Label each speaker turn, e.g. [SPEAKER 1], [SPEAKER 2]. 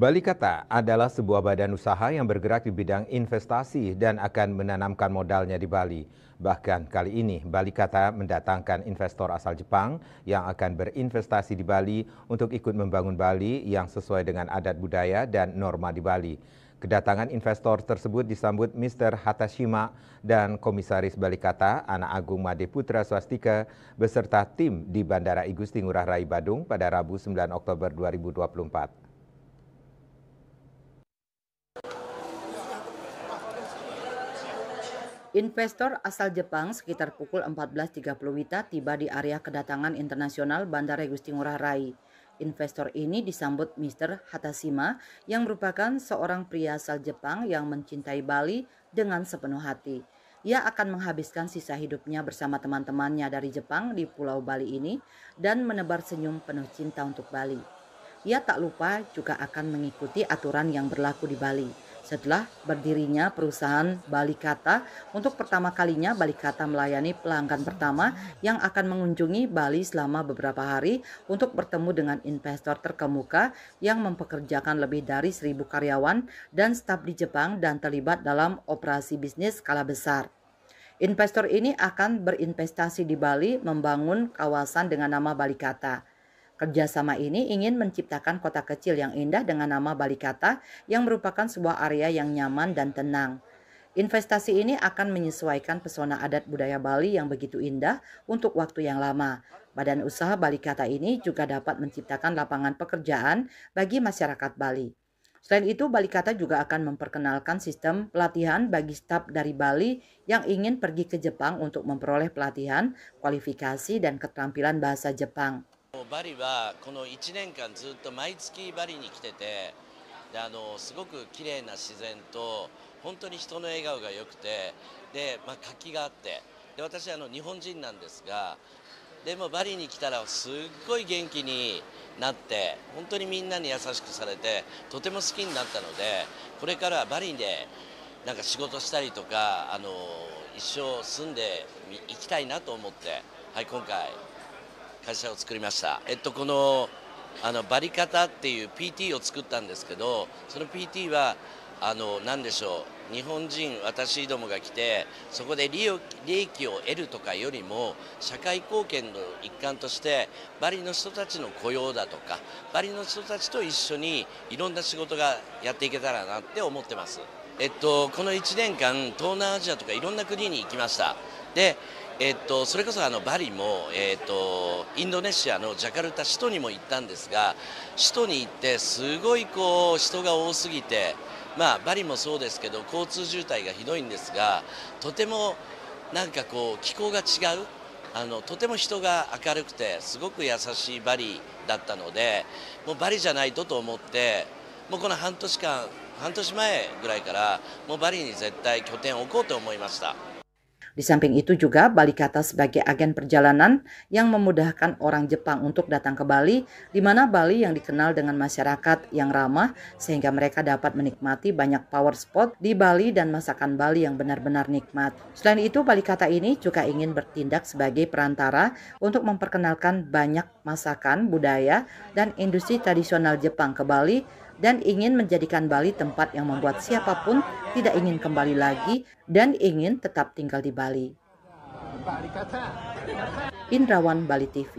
[SPEAKER 1] Balikata adalah sebuah badan usaha yang bergerak di bidang investasi dan akan menanamkan modalnya di Bali. Bahkan kali ini Balikata mendatangkan investor asal Jepang yang akan berinvestasi di Bali untuk ikut membangun Bali yang sesuai dengan adat budaya dan norma di Bali. Kedatangan investor tersebut disambut Mr. Hatashima dan Komisaris Balikata, Anak Agung Made Putra Swastika, beserta tim di Bandara Igusti Ngurah Rai Badung pada Rabu 9 Oktober 2024.
[SPEAKER 2] Investor asal Jepang sekitar pukul 14.30 WITA tiba di area kedatangan internasional Bandara Gusti Ngurah Rai. Investor ini disambut Mr. Hatashima yang merupakan seorang pria asal Jepang yang mencintai Bali dengan sepenuh hati. Ia akan menghabiskan sisa hidupnya bersama teman-temannya dari Jepang di Pulau Bali ini dan menebar senyum penuh cinta untuk Bali. Ia tak lupa juga akan mengikuti aturan yang berlaku di Bali setelah berdirinya perusahaan Bali Balikata untuk pertama kalinya Bali Balikata melayani pelanggan pertama yang akan mengunjungi Bali selama beberapa hari untuk bertemu dengan investor terkemuka yang mempekerjakan lebih dari seribu karyawan dan staf di Jepang dan terlibat dalam operasi bisnis skala besar. Investor ini akan berinvestasi di Bali membangun kawasan dengan nama Bali Balikata. Kerjasama ini ingin menciptakan kota kecil yang indah dengan nama Balikata yang merupakan sebuah area yang nyaman dan tenang. Investasi ini akan menyesuaikan pesona adat budaya Bali yang begitu indah untuk waktu yang lama. Badan usaha Balikata ini juga dapat menciptakan lapangan pekerjaan bagi masyarakat Bali. Selain itu, Balikata juga akan memperkenalkan sistem pelatihan bagi staf dari Bali yang ingin pergi ke Jepang untuk memperoleh pelatihan, kualifikasi, dan keterampilan bahasa Jepang.
[SPEAKER 3] バリはこの1年間ずっと毎月バリに来ててであのすごく綺麗な自然と本当に人の笑顔が良くてで、まあ、活気があってで私あの日本人なんですがでもバリに来たらすっごい元気になって本当にみんなに優しくされてとても好きになったのでこれからはバリでなんか仕事したりとかあの一生住んでいきたいなと思って、はい、今回会社を作りました。えっとこのあのバリカタっていう PT を作ったんですけど、その PT はあの何でしょう日本人私どもが来てそこで利益を得るとかよりも社会貢献の一環としてバリの人たちの雇用だとかバリの人たちと一緒にいろんな仕事がやっていけたらなって思ってます。えっと、この1年間東南アジアとかいろんな国に行きましたでえっと、それこそあのバリも、えっと、インドネシアのジャカルタ首都にも行ったんですが首都に行ってすごいこう人が多すぎて、まあ、バリもそうですけど交通渋滞がひどいんですがとてもなんかこう気候が違うあのとても人が明るくてすごく優しいバリだったのでもうバリじゃないとと思ってもうこの半年間半年前ぐらいからもうバリに絶対拠点を置こうと思いました。
[SPEAKER 2] Di samping itu juga Bali Kata sebagai agen perjalanan yang memudahkan orang Jepang untuk datang ke Bali, di mana Bali yang dikenal dengan masyarakat yang ramah sehingga mereka dapat menikmati banyak power spot di Bali dan masakan Bali yang benar-benar nikmat. Selain itu, Bali Kata ini juga ingin bertindak sebagai perantara untuk memperkenalkan banyak masakan, budaya, dan industri tradisional Jepang ke Bali dan ingin menjadikan Bali tempat yang membuat siapapun tidak ingin kembali lagi dan ingin tetap tinggal di Bali. Indrawan Bali TV